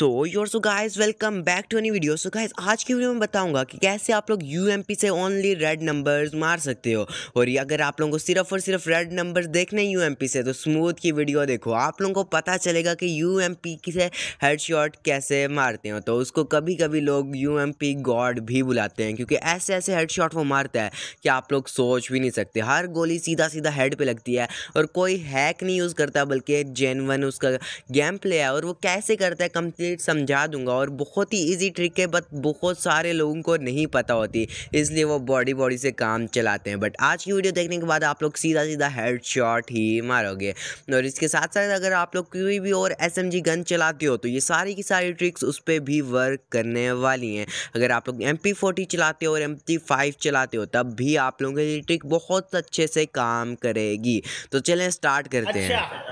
So your so guys welcome back to any video so guys आज की video में बताऊंगा कि कैसे आप लोग पी से ओनली रेड नंबर्स मार सकते हो और ये अगर आप लोगों को सिर्फ और सिर्फ रेड नंबर्स देखने पी से तो स्मूथ की वीडियो देखो आप लोगों को पता चलेगा कि यूएमपी से शॉट कैसे मारते हो तो उसको कभी कभी लोग पी गॉड भी बुलाते हैं क्योंकि ऐसे ऐसे शॉट वो मारता है कि आप लोग सोच भी नहीं सकते हर गोली सीधा सीधा हेड पर लगती है और कोई हैक नहीं यूज़ करता बल्कि जेनवन उसका गेम प्ले है और वो कैसे करता है कंप्लीट कंप्लीट समझा दूंगा और बहुत ही इजी ट्रिक है बट बहुत सारे लोगों को नहीं पता होती इसलिए वो बॉडी बॉडी से काम चलाते हैं बट आज की वीडियो देखने के बाद आप लोग सीधा सीधा हेड शॉट ही मारोगे और इसके साथ साथ अगर आप लोग कोई भी और एस गन चलाते हो तो ये सारी की सारी ट्रिक्स उस पर भी वर्क करने वाली हैं अगर आप लोग एम चलाते हो और एम चलाते हो तब भी आप लोगों की ट्रिक बहुत अच्छे से काम करेगी तो चलें स्टार्ट करते अच्छा। हैं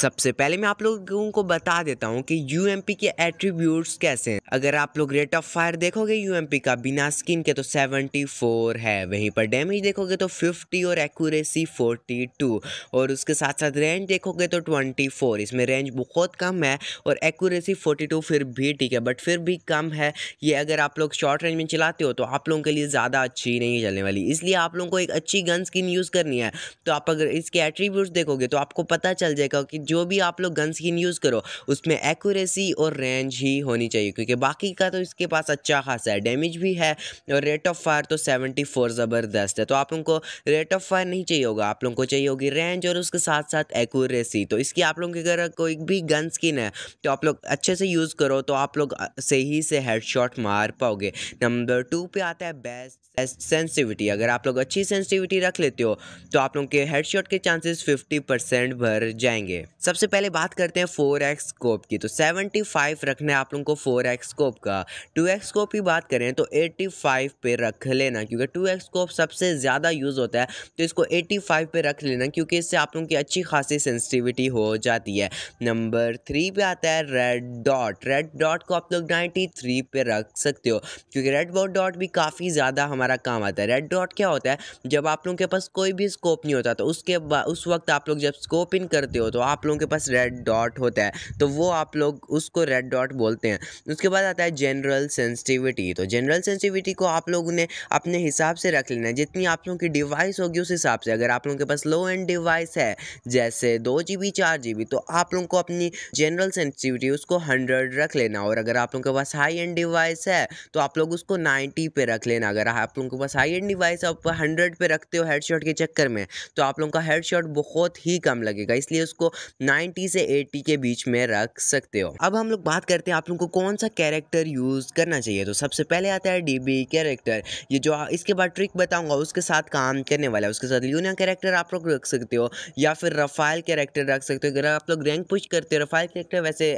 सबसे पहले मैं आप लोगों को बता देता हूँ कि यू के एट्रीब्यूट्स कैसे हैं अगर आप लोग रेट ऑफ फायर देखोगे यू का बिना स्किन के तो 74 है वहीं पर डैमेज देखोगे तो 50 और एक्यूरेसी 42 और उसके साथ साथ रेंज देखोगे तो 24 इसमें रेंज बहुत कम है और एक्यूरेसी 42 फिर भी ठीक है बट फिर भी कम है ये अगर आप लोग शॉर्ट रेंज में चलाते हो तो आप लोगों के लिए ज़्यादा अच्छी नहीं चलने वाली इसलिए आप लोगों को एक अच्छी गन स्किन यूज़ करनी है तो आप अगर इसके एट्रीब्यूट देखोगे तो आपको पता चल जाएगा रहेगा कि जो भी आप लोग गन स्किन यूज़ करो उसमें एक्यूरेसी और रेंज ही होनी चाहिए क्योंकि बाकी का तो इसके पास अच्छा खासा है डैमेज भी है और रेट ऑफ़ फायर तो सेवेंटी फोर ज़बरदस्त है तो आप लोग को रेट ऑफ़ फायर नहीं चाहिए होगा आप लोग को चाहिए होगी रेंज और उसके साथ साथ एक्यूरेसी तो इसकी आप लोगों की अगर कोई भी गन स्किन है तो आप लोग अच्छे से यूज़ करो तो आप लोग सही से हेडशॉट मार पाओगे नंबर टू पे आता है बेस्ट सेंसिटिविटी अगर आप लोग अच्छी सेंसिटिविटी रख लेते हो तो आप लोग के हेडशॉट के चांसेस 50 परसेंट भर जाएंगे जाएंगे सबसे पहले बात करते हैं फोर एक्स स्कोप की तो सेवेंटी फाइव रखना है आप लोगों को फोर एक्स स्कोप का टू एक्स स्कोप की बात करें तो एट्टी फाइव पे रख लेना क्योंकि टू एक्स स्कोप सबसे ज़्यादा यूज़ होता है तो इसको एट्टी फाइव पे रख लेना क्योंकि इससे आप लोगों की अच्छी खासी सेंसिटिविटी हो जाती है नंबर थ्री पे आता है रेड डॉट रेड डॉट को आप लोग नाइन्टी थ्री पे रख सकते हो क्योंकि रेड बॉट डॉट भी काफ़ी ज़्यादा हमारा काम आता है रेड डॉट क्या होता है जब आप लोगों के पास कोई भी स्कोप नहीं होता तो उसके उस वक्त आप लोग जब स्कोप इन करते हो तो आप लोगों के पास रेड डॉट होता है तो वो आप लोग उसको रेड डॉट बोलते हैं उसके बाद आता है जनरल सेंसिटिविटी तो जनरल सेंसिटिविटी को आप लोगों ने अपने हिसाब से रख लेना है जितनी आप लोगों की डिवाइस होगी उस हिसाब से अगर आप लोगों के पास लो एंड डिवाइस है जैसे दो जी बी चार जी बी तो आप लोगों को अपनी जनरल सेंसिटिविटी उसको हंड्रेड रख लेना और अगर आप लोगों के पास हाई एंड डिवाइस है तो आप लोग उसको नाइन्टी पे रख लेना अगर आप लोगों के पास हाई एंड डिवाइस आप हंड्रेड पे रखते हो हेड के चक्कर में तो आप लोगों का हेड बहुत ही कम लगेगा इसलिए उसको उसको 90 से 80 के बीच में रख सकते हो अब हम लोग बात करते हैं आप लोगों को कौन सा कैरेक्टर यूज़ करना चाहिए तो सबसे पहले आता है डी बी कैरेक्टर ये जो इसके बाद ट्रिक बताऊंगा उसके साथ काम करने वाला है उसके साथ लूना कैरेक्टर आप लोग रख सकते हो या फिर रफ़ाइल कैरेक्टर रख सकते हो अगर आप लोग रैंक पुश करते हो रफ़ाइल कैरेक्टर वैसे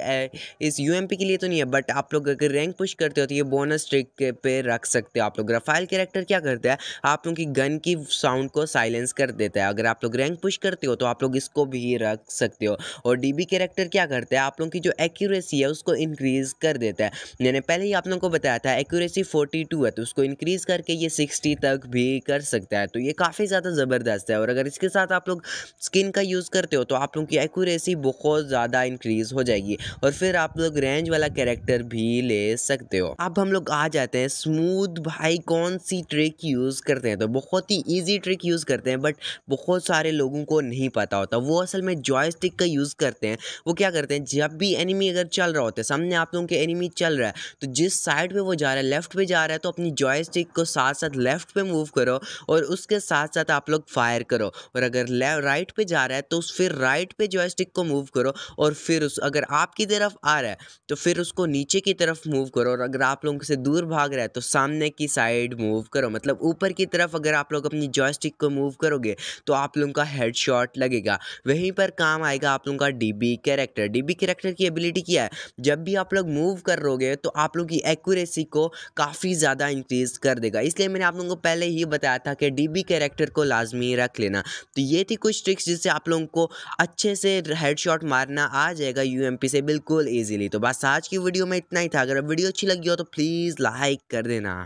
इस यू के लिए तो नहीं है बट आप लोग अगर रैंक पुश करते हो तो ये बोनस ट्रिक पे रख सकते हो आप लोग रफ़ाइल कैरेक्टर क्या करते हैं आप लोग की गन की साउंड को साइलेंस कर देता है अगर आप लोग रैंक पुश करते हो तो आप लोग इसको भी रख सकते हो और डी बी कैरेक्टर क्या करता है आप लोगों की जो एक्यूरेसी है उसको इंक्रीज़ कर देता है मैंने पहले ही आप लोगों को बताया था एक्यूरेसी फोर्टी टू है तो उसको इंक्रीज़ करके ये सिक्सटी तक भी कर सकता है तो ये काफ़ी ज़्यादा ज़बरदस्त है और अगर इसके साथ आप लोग स्किन का यूज़ करते हो तो आप लोगों की एक्यूरेसी बहुत ज़्यादा इंक्रीज़ हो जाएगी और फिर आप लोग रेंज वाला कैरेक्टर भी ले सकते हो अब हम लोग आ जाते हैं स्मूथ भाई कौन सी ट्रिक यूज़ करते हैं तो बहुत ही ईजी ट्रिक यूज़ करते हैं बट बहुत सारे लोगों को नहीं पता होता वो असल में ज्वाइन स्टिक का यूज़ करते हैं वो क्या करते हैं जब भी एनिमी अगर चल रहा होता है सामने आप लोगों के एनिमी चल रहा है तो जिस साइड पे वो जा रहा है लेफ्ट पे जा रहा है तो अपनी स्टिक को साथ साथ लेफ्ट पे मूव करो और उसके साथ साथ आप लोग फायर करो और अगर राइट पर जा रहा है तो फिर राइट जॉय स्टिक को मूव करो और फिर उस अगर आपकी तरफ आ रहा है तो फिर उसको नीचे की तरफ मूव करो और अगर आप लोगों से दूर भाग रहा है तो सामने की साइड मूव करो मतलब ऊपर की तरफ अगर आप लोग अपनी जॉयस्टिक को मूव करोगे तो आप लोगों का हेड लगेगा वहीं पर काम आएगा आप लोगों का डीबी कैरेक्टर डीबी कैरेक्टर की एबिलिटी क्या है जब भी आप लोग मूव करोगे तो आप लोग की एक्यूरेसी को काफ़ी ज़्यादा इंक्रीज़ कर देगा इसलिए मैंने आप लोगों को पहले ही बताया था कि डीबी कैरेक्टर को लाजमी रख लेना तो ये थी कुछ ट्रिक्स जिससे आप लोगों को अच्छे से हेडशॉट मारना आ जाएगा यू से बिल्कुल ईजिली तो बस आज की वीडियो में इतना ही था अगर वीडियो अच्छी लगी हो तो प्लीज़ लाइक कर देना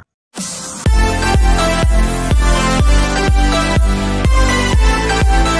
Thank you.